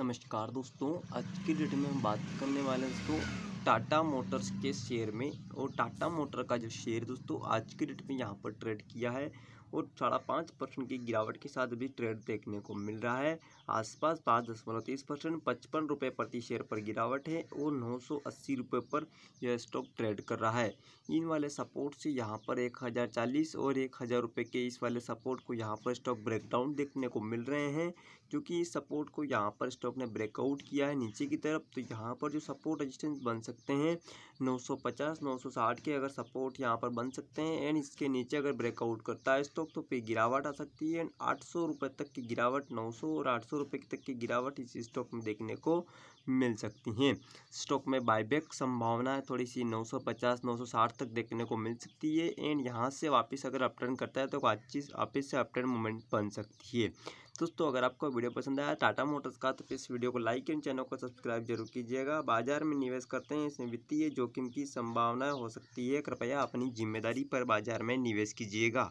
नमस्कार दोस्तों आज की डेट में हम बात करने वाले हैं दोस्तों टाटा मोटर्स के शेयर में और टाटा मोटर का जो शेयर दोस्तों आज की डेट में यहाँ पर ट्रेड किया है और साढ़ा पाँच परसेंट की गिरावट के साथ भी ट्रेड देखने को मिल रहा है आसपास पाँच दशमलव तीस परसेंट पचपन रुपये प्रति शेयर पर गिरावट है और नौ सौ अस्सी रुपये पर यह स्टॉक ट्रेड कर रहा है इन वाले सपोर्ट से यहाँ पर एक हज़ार चालीस और एक हज़ार रुपये के इस वाले सपोर्ट को यहाँ पर स्टॉक ब्रेकडाउन देखने को मिल रहे हैं क्योंकि इस सपोर्ट को यहाँ पर स्टॉक ने ब्रेकआउट किया है नीचे की तरफ तो यहाँ पर जो सपोर्ट रजिस्टेंस बन सकते हैं नौ सौ के अगर सपोर्ट यहाँ पर बन सकते हैं एंड इसके नीचे अगर ब्रेकआउट करता है स्टॉक तो पे गिरावट आ सकती है एंड आठ सौ रुपये तक की गिरावट नौ सौ और आठ सौ रुपये तक की गिरावट इस स्टॉक में देखने को मिल सकती है स्टॉक में बायबैक संभावना है थोड़ी सी नौ सौ पचास नौ सौ साठ तक देखने को मिल सकती है एंड यहाँ से वापस अगर अपटर्न करता है तो अच्छी वापिस से अपटर्न मूवमेंट बन सकती है दोस्तों अगर आपको वीडियो पसंद आया टाटा मोटर्स का तो इस वीडियो को लाइक एंड चैनल को सब्सक्राइब जरूर कीजिएगा बाजार में निवेश करते हैं इसमें वित्तीय जोखिम की संभावना हो सकती है कृपया अपनी जिम्मेदारी पर बाजार में निवेश कीजिएगा